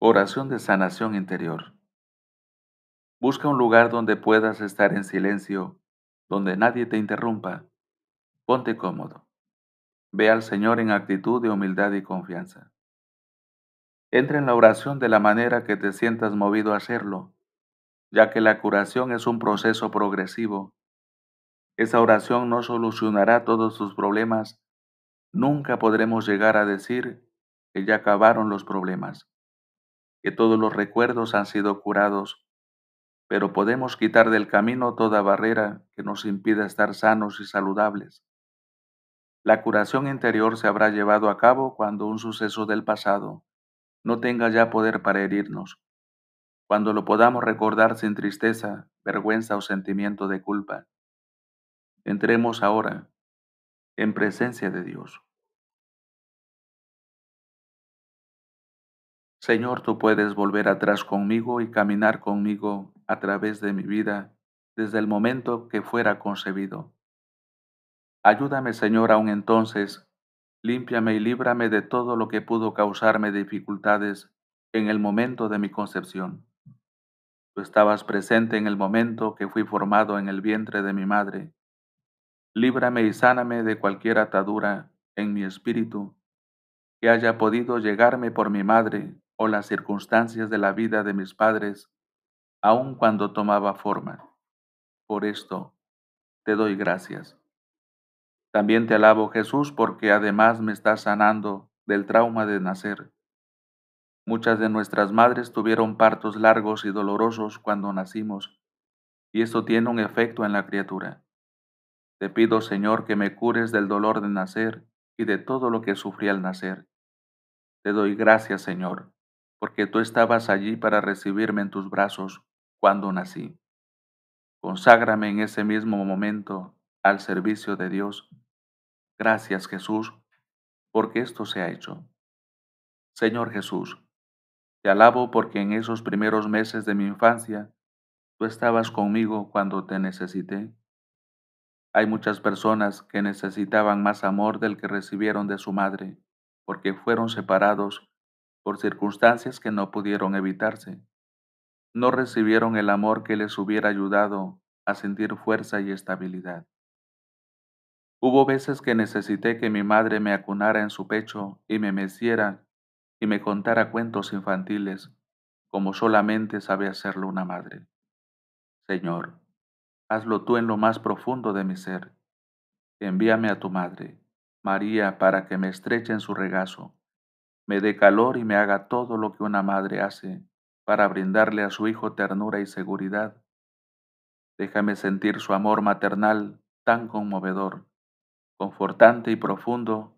Oración de sanación interior. Busca un lugar donde puedas estar en silencio, donde nadie te interrumpa. Ponte cómodo. Ve al Señor en actitud de humildad y confianza. Entra en la oración de la manera que te sientas movido a hacerlo, ya que la curación es un proceso progresivo. Esa oración no solucionará todos tus problemas. Nunca podremos llegar a decir que ya acabaron los problemas que todos los recuerdos han sido curados, pero podemos quitar del camino toda barrera que nos impida estar sanos y saludables. La curación interior se habrá llevado a cabo cuando un suceso del pasado no tenga ya poder para herirnos, cuando lo podamos recordar sin tristeza, vergüenza o sentimiento de culpa. Entremos ahora en presencia de Dios. Señor, tú puedes volver atrás conmigo y caminar conmigo a través de mi vida desde el momento que fuera concebido. Ayúdame, Señor, aún entonces, límpiame y líbrame de todo lo que pudo causarme dificultades en el momento de mi concepción. Tú estabas presente en el momento que fui formado en el vientre de mi madre. Líbrame y sáname de cualquier atadura en mi espíritu que haya podido llegarme por mi madre o las circunstancias de la vida de mis padres, aun cuando tomaba forma. Por esto te doy gracias. También te alabo Jesús porque además me estás sanando del trauma de nacer. Muchas de nuestras madres tuvieron partos largos y dolorosos cuando nacimos, y esto tiene un efecto en la criatura. Te pido, Señor, que me cures del dolor de nacer y de todo lo que sufrí al nacer. Te doy gracias, Señor, porque tú estabas allí para recibirme en tus brazos cuando nací. Conságrame en ese mismo momento al servicio de Dios. Gracias Jesús, porque esto se ha hecho. Señor Jesús, te alabo porque en esos primeros meses de mi infancia tú estabas conmigo cuando te necesité. Hay muchas personas que necesitaban más amor del que recibieron de su madre, porque fueron separados por circunstancias que no pudieron evitarse. No recibieron el amor que les hubiera ayudado a sentir fuerza y estabilidad. Hubo veces que necesité que mi madre me acunara en su pecho y me meciera y me contara cuentos infantiles, como solamente sabe hacerlo una madre. Señor, hazlo tú en lo más profundo de mi ser. Envíame a tu madre, María, para que me estreche en su regazo me dé calor y me haga todo lo que una madre hace para brindarle a su hijo ternura y seguridad. Déjame sentir su amor maternal tan conmovedor, confortante y profundo,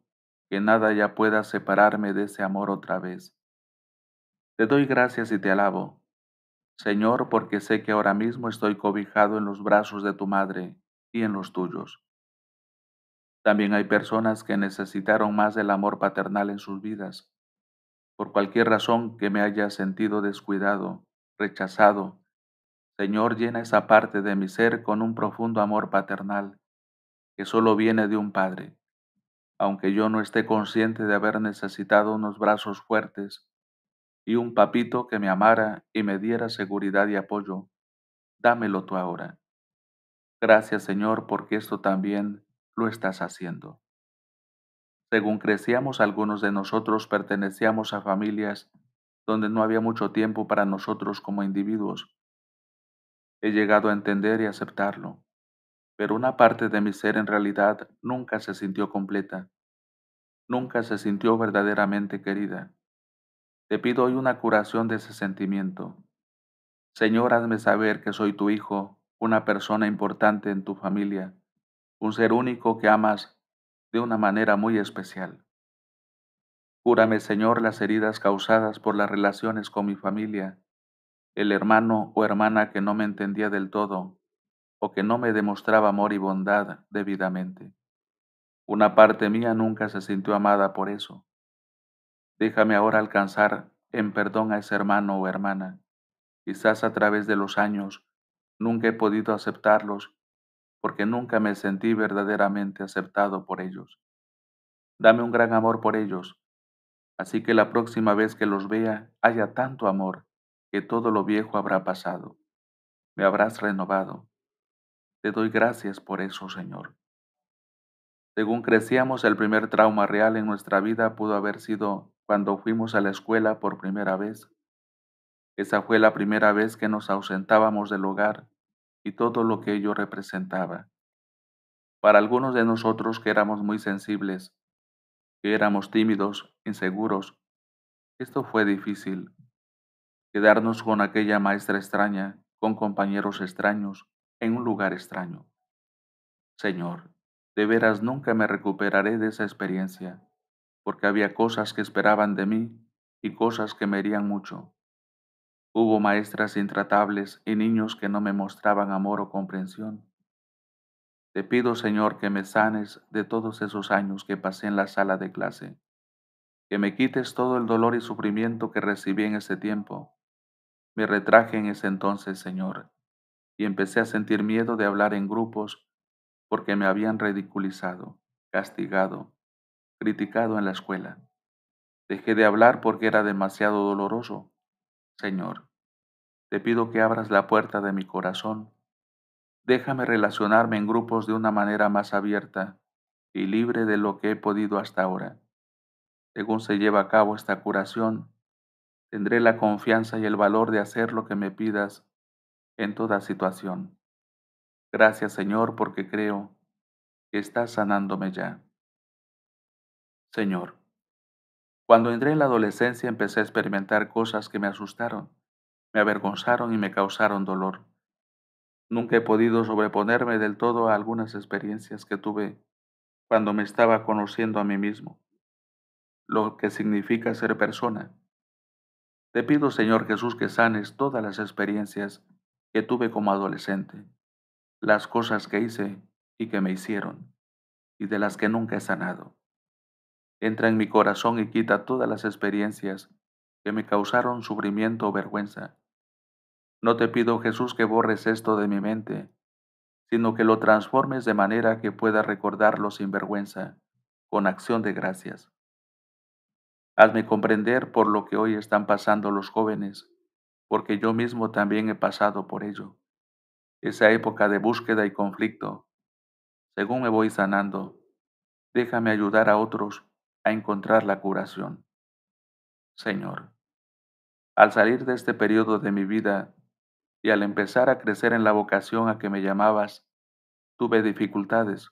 que nada ya pueda separarme de ese amor otra vez. Te doy gracias y te alabo, Señor, porque sé que ahora mismo estoy cobijado en los brazos de tu madre y en los tuyos. También hay personas que necesitaron más del amor paternal en sus vidas por cualquier razón que me haya sentido descuidado, rechazado. Señor, llena esa parte de mi ser con un profundo amor paternal que solo viene de un Padre. Aunque yo no esté consciente de haber necesitado unos brazos fuertes y un papito que me amara y me diera seguridad y apoyo, dámelo tú ahora. Gracias Señor porque esto también lo estás haciendo. Según crecíamos, algunos de nosotros pertenecíamos a familias donde no había mucho tiempo para nosotros como individuos. He llegado a entender y aceptarlo, pero una parte de mi ser en realidad nunca se sintió completa, nunca se sintió verdaderamente querida. Te pido hoy una curación de ese sentimiento. Señor, hazme saber que soy tu hijo, una persona importante en tu familia, un ser único que amas de una manera muy especial. Cúrame, Señor, las heridas causadas por las relaciones con mi familia, el hermano o hermana que no me entendía del todo o que no me demostraba amor y bondad debidamente. Una parte mía nunca se sintió amada por eso. Déjame ahora alcanzar en perdón a ese hermano o hermana. Quizás a través de los años nunca he podido aceptarlos porque nunca me sentí verdaderamente aceptado por ellos. Dame un gran amor por ellos, así que la próxima vez que los vea haya tanto amor que todo lo viejo habrá pasado. Me habrás renovado. Te doy gracias por eso, Señor. Según crecíamos, el primer trauma real en nuestra vida pudo haber sido cuando fuimos a la escuela por primera vez. Esa fue la primera vez que nos ausentábamos del hogar y todo lo que ello representaba. Para algunos de nosotros que éramos muy sensibles, que éramos tímidos, inseguros, esto fue difícil. Quedarnos con aquella maestra extraña, con compañeros extraños, en un lugar extraño. Señor, de veras nunca me recuperaré de esa experiencia, porque había cosas que esperaban de mí y cosas que me herían mucho. Hubo maestras intratables y niños que no me mostraban amor o comprensión. Te pido, Señor, que me sanes de todos esos años que pasé en la sala de clase, que me quites todo el dolor y sufrimiento que recibí en ese tiempo. Me retraje en ese entonces, Señor, y empecé a sentir miedo de hablar en grupos porque me habían ridiculizado, castigado, criticado en la escuela. Dejé de hablar porque era demasiado doloroso Señor, te pido que abras la puerta de mi corazón. Déjame relacionarme en grupos de una manera más abierta y libre de lo que he podido hasta ahora. Según se lleva a cabo esta curación, tendré la confianza y el valor de hacer lo que me pidas en toda situación. Gracias Señor porque creo que estás sanándome ya. Señor, cuando entré en la adolescencia empecé a experimentar cosas que me asustaron, me avergonzaron y me causaron dolor. Nunca he podido sobreponerme del todo a algunas experiencias que tuve cuando me estaba conociendo a mí mismo, lo que significa ser persona. Te pido, Señor Jesús, que sanes todas las experiencias que tuve como adolescente, las cosas que hice y que me hicieron, y de las que nunca he sanado. Entra en mi corazón y quita todas las experiencias que me causaron sufrimiento o vergüenza. No te pido, Jesús, que borres esto de mi mente, sino que lo transformes de manera que pueda recordarlo sin vergüenza, con acción de gracias. Hazme comprender por lo que hoy están pasando los jóvenes, porque yo mismo también he pasado por ello. Esa época de búsqueda y conflicto, según me voy sanando, déjame ayudar a otros a encontrar la curación. Señor, al salir de este periodo de mi vida y al empezar a crecer en la vocación a que me llamabas, tuve dificultades.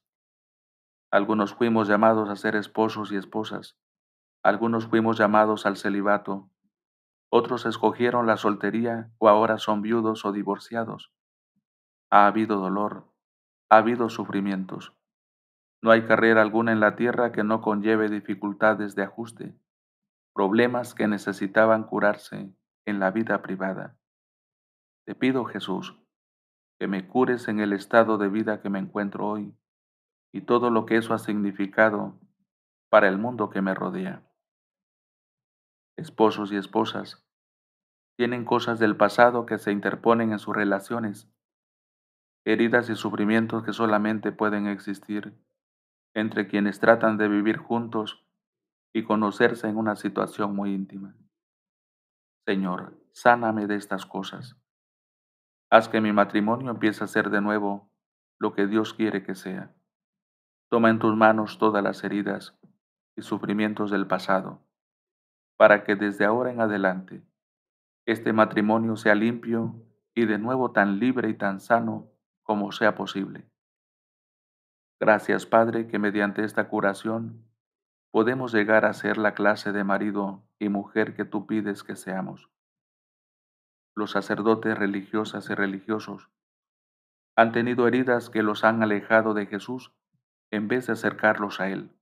Algunos fuimos llamados a ser esposos y esposas, algunos fuimos llamados al celibato, otros escogieron la soltería o ahora son viudos o divorciados. Ha habido dolor, ha habido sufrimientos. No hay carrera alguna en la tierra que no conlleve dificultades de ajuste, problemas que necesitaban curarse en la vida privada. Te pido, Jesús, que me cures en el estado de vida que me encuentro hoy y todo lo que eso ha significado para el mundo que me rodea. Esposos y esposas tienen cosas del pasado que se interponen en sus relaciones, heridas y sufrimientos que solamente pueden existir entre quienes tratan de vivir juntos y conocerse en una situación muy íntima. Señor, sáname de estas cosas. Haz que mi matrimonio empiece a ser de nuevo lo que Dios quiere que sea. Toma en tus manos todas las heridas y sufrimientos del pasado, para que desde ahora en adelante este matrimonio sea limpio y de nuevo tan libre y tan sano como sea posible. Gracias, Padre, que mediante esta curación podemos llegar a ser la clase de marido y mujer que tú pides que seamos. Los sacerdotes religiosas y religiosos han tenido heridas que los han alejado de Jesús en vez de acercarlos a Él.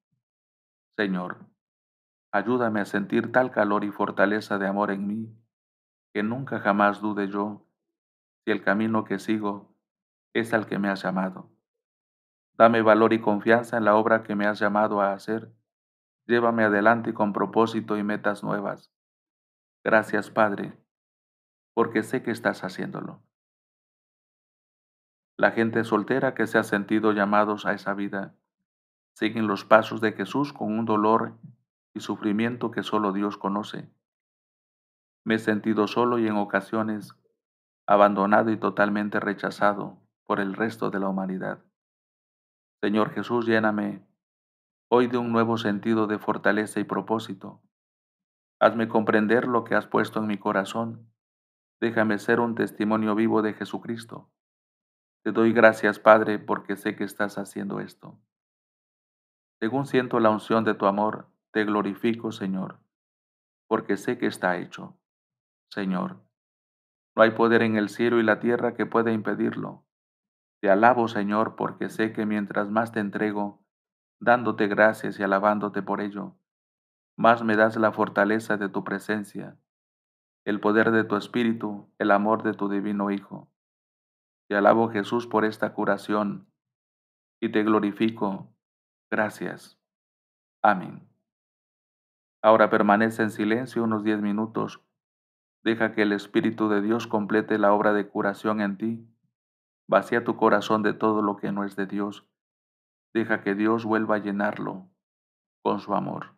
Señor, ayúdame a sentir tal calor y fortaleza de amor en mí, que nunca jamás dude yo si el camino que sigo es al que me has llamado. Dame valor y confianza en la obra que me has llamado a hacer. Llévame adelante con propósito y metas nuevas. Gracias, Padre, porque sé que estás haciéndolo. La gente soltera que se ha sentido llamados a esa vida siguen los pasos de Jesús con un dolor y sufrimiento que solo Dios conoce. Me he sentido solo y en ocasiones abandonado y totalmente rechazado por el resto de la humanidad. Señor Jesús, lléname hoy de un nuevo sentido de fortaleza y propósito. Hazme comprender lo que has puesto en mi corazón. Déjame ser un testimonio vivo de Jesucristo. Te doy gracias, Padre, porque sé que estás haciendo esto. Según siento la unción de tu amor, te glorifico, Señor, porque sé que está hecho. Señor, no hay poder en el cielo y la tierra que pueda impedirlo. Te alabo, Señor, porque sé que mientras más te entrego, dándote gracias y alabándote por ello, más me das la fortaleza de tu presencia, el poder de tu Espíritu, el amor de tu Divino Hijo. Te alabo, Jesús, por esta curación y te glorifico. Gracias. Amén. Ahora permanece en silencio unos diez minutos. Deja que el Espíritu de Dios complete la obra de curación en ti Vacía tu corazón de todo lo que no es de Dios. Deja que Dios vuelva a llenarlo con su amor.